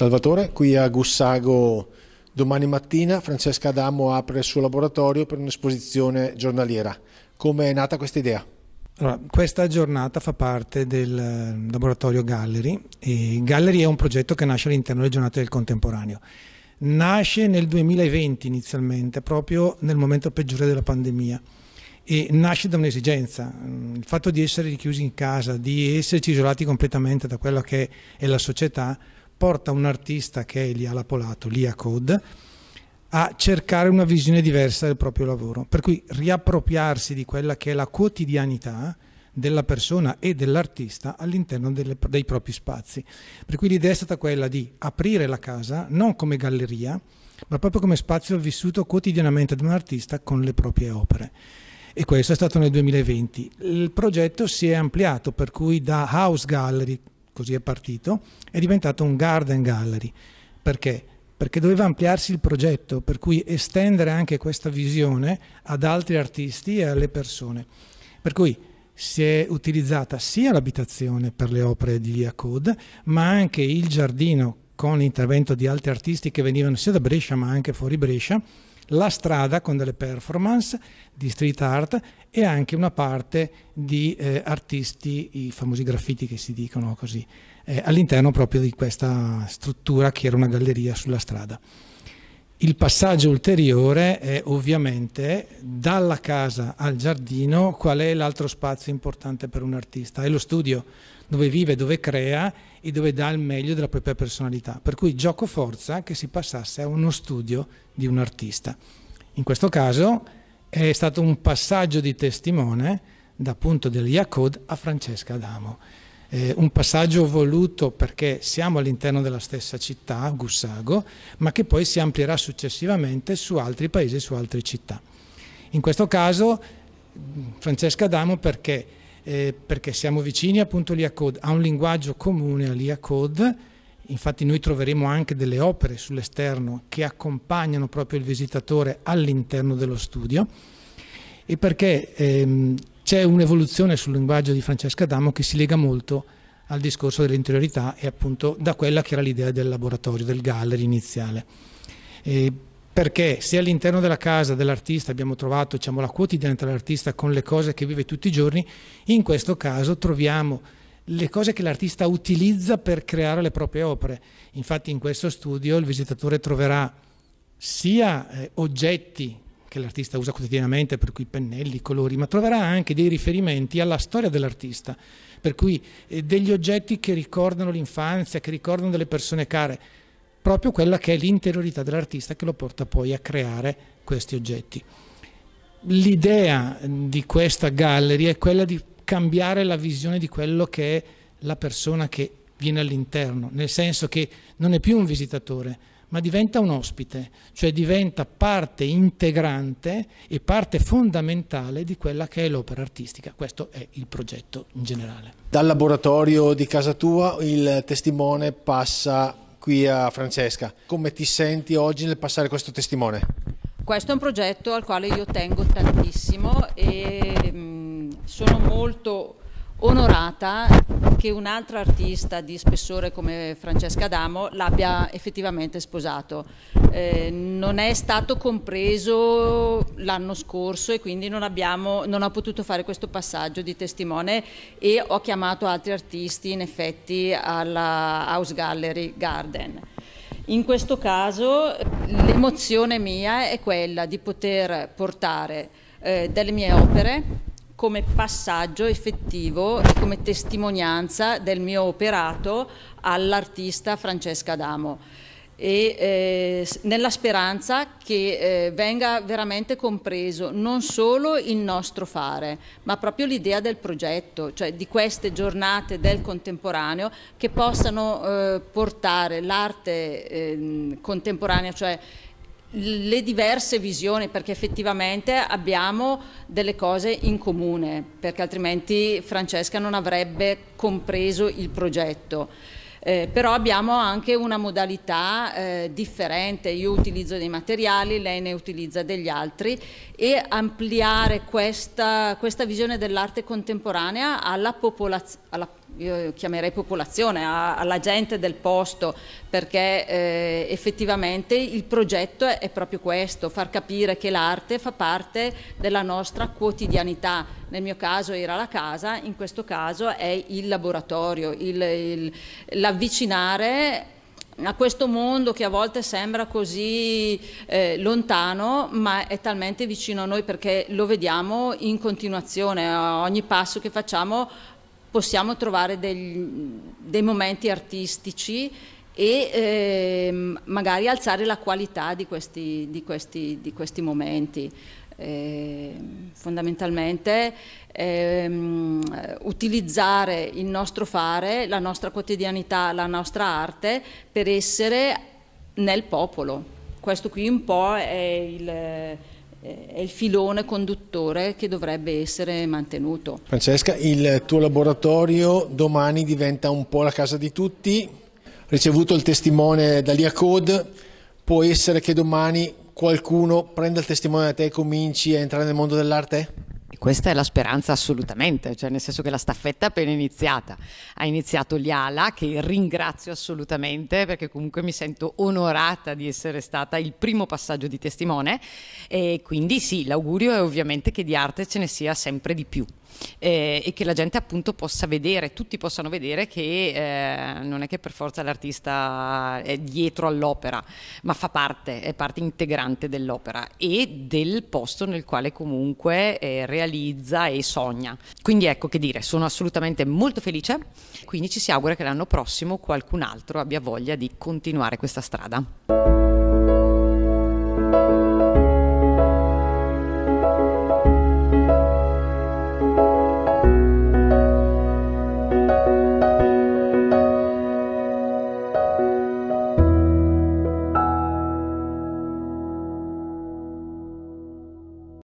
Salvatore, qui a Gussago domani mattina Francesca Adamo apre il suo laboratorio per un'esposizione giornaliera. Come è nata questa idea? Allora, questa giornata fa parte del eh, laboratorio Gallery e Gallery è un progetto che nasce all'interno delle giornate del contemporaneo. Nasce nel 2020 inizialmente, proprio nel momento peggiore della pandemia e nasce da un'esigenza, mm, il fatto di essere richiusi in casa, di esserci isolati completamente da quella che è la società porta un artista che è Elia Lapolato, Lia Code, a cercare una visione diversa del proprio lavoro. Per cui riappropriarsi di quella che è la quotidianità della persona e dell'artista all'interno delle, dei propri spazi. Per cui l'idea è stata quella di aprire la casa non come galleria, ma proprio come spazio vissuto quotidianamente da un artista con le proprie opere. E questo è stato nel 2020. Il progetto si è ampliato, per cui da house gallery, così è partito, è diventato un garden gallery. Perché? Perché doveva ampliarsi il progetto, per cui estendere anche questa visione ad altri artisti e alle persone. Per cui si è utilizzata sia l'abitazione per le opere di Code, ma anche il giardino con l'intervento di altri artisti che venivano sia da Brescia ma anche fuori Brescia, la strada con delle performance di street art e anche una parte di eh, artisti, i famosi graffiti che si dicono così, eh, all'interno proprio di questa struttura che era una galleria sulla strada. Il passaggio ulteriore è ovviamente dalla casa al giardino qual è l'altro spazio importante per un artista, è lo studio dove vive, dove crea e dove dà il meglio della propria personalità. Per cui gioco forza che si passasse a uno studio di un artista. In questo caso è stato un passaggio di testimone da appunto del Yacod a Francesca Adamo eh, un passaggio voluto perché siamo all'interno della stessa città, Gussago, ma che poi si amplierà successivamente su altri paesi su altre città. In questo caso Francesca Adamo perché, eh, perché siamo vicini appunto all'IACOD, ha un linguaggio comune all'IACOD, infatti noi troveremo anche delle opere sull'esterno che accompagnano proprio il visitatore all'interno dello studio e perché ehm, c'è un'evoluzione sul linguaggio di Francesca Adamo che si lega molto al discorso dell'interiorità e appunto da quella che era l'idea del laboratorio, del gallery iniziale. E perché se all'interno della casa dell'artista abbiamo trovato diciamo, la quotidianità dell'artista con le cose che vive tutti i giorni, in questo caso troviamo le cose che l'artista utilizza per creare le proprie opere. Infatti in questo studio il visitatore troverà sia eh, oggetti che l'artista usa quotidianamente, per cui pennelli, colori, ma troverà anche dei riferimenti alla storia dell'artista, per cui eh, degli oggetti che ricordano l'infanzia, che ricordano delle persone care, proprio quella che è l'interiorità dell'artista che lo porta poi a creare questi oggetti. L'idea mm, di questa gallery è quella di cambiare la visione di quello che è la persona che viene all'interno, nel senso che non è più un visitatore, ma diventa un ospite, cioè diventa parte integrante e parte fondamentale di quella che è l'opera artistica. Questo è il progetto in generale. Dal laboratorio di casa tua il testimone passa qui a Francesca. Come ti senti oggi nel passare questo testimone? Questo è un progetto al quale io tengo tantissimo e mm, sono molto onorata che un altro artista di spessore come Francesca Adamo l'abbia effettivamente sposato. Eh, non è stato compreso l'anno scorso e quindi non, abbiamo, non ho potuto fare questo passaggio di testimone e ho chiamato altri artisti in effetti alla House Gallery Garden. In questo caso l'emozione mia è quella di poter portare eh, delle mie opere come passaggio effettivo e come testimonianza del mio operato all'artista Francesca Adamo e eh, nella speranza che eh, venga veramente compreso non solo il nostro fare, ma proprio l'idea del progetto, cioè di queste giornate del contemporaneo che possano eh, portare l'arte ehm, contemporanea, cioè le diverse visioni perché effettivamente abbiamo delle cose in comune perché altrimenti Francesca non avrebbe compreso il progetto. Eh, però abbiamo anche una modalità eh, differente, io utilizzo dei materiali, lei ne utilizza degli altri e ampliare questa, questa visione dell'arte contemporanea alla, popolaz alla io chiamerei popolazione, a, alla gente del posto, perché eh, effettivamente il progetto è, è proprio questo, far capire che l'arte fa parte della nostra quotidianità. Nel mio caso era la casa, in questo caso è il laboratorio, l'avvicinare a questo mondo che a volte sembra così eh, lontano, ma è talmente vicino a noi perché lo vediamo in continuazione, a ogni passo che facciamo possiamo trovare del, dei momenti artistici e eh, magari alzare la qualità di questi, di questi, di questi momenti. Eh, fondamentalmente ehm, utilizzare il nostro fare, la nostra quotidianità, la nostra arte per essere nel popolo. Questo qui un po' è il eh, è il filone conduttore che dovrebbe essere mantenuto. Francesca, il tuo laboratorio domani diventa un po' la casa di tutti, ricevuto il testimone da Code, può essere che domani qualcuno prenda il testimone da te e cominci a entrare nel mondo dell'arte? questa è la speranza assolutamente, cioè nel senso che la staffetta è appena iniziata. Ha iniziato Liala, che ringrazio assolutamente perché comunque mi sento onorata di essere stata il primo passaggio di testimone e quindi sì, l'augurio è ovviamente che di arte ce ne sia sempre di più eh, e che la gente appunto possa vedere, tutti possano vedere che eh, non è che per forza l'artista è dietro all'opera, ma fa parte, è parte integrante dell'opera e del posto nel quale comunque eh, realizza e sogna. Quindi ecco che dire, sono assolutamente molto felice, quindi ci si augura che l'anno prossimo qualcun altro abbia voglia di continuare questa strada.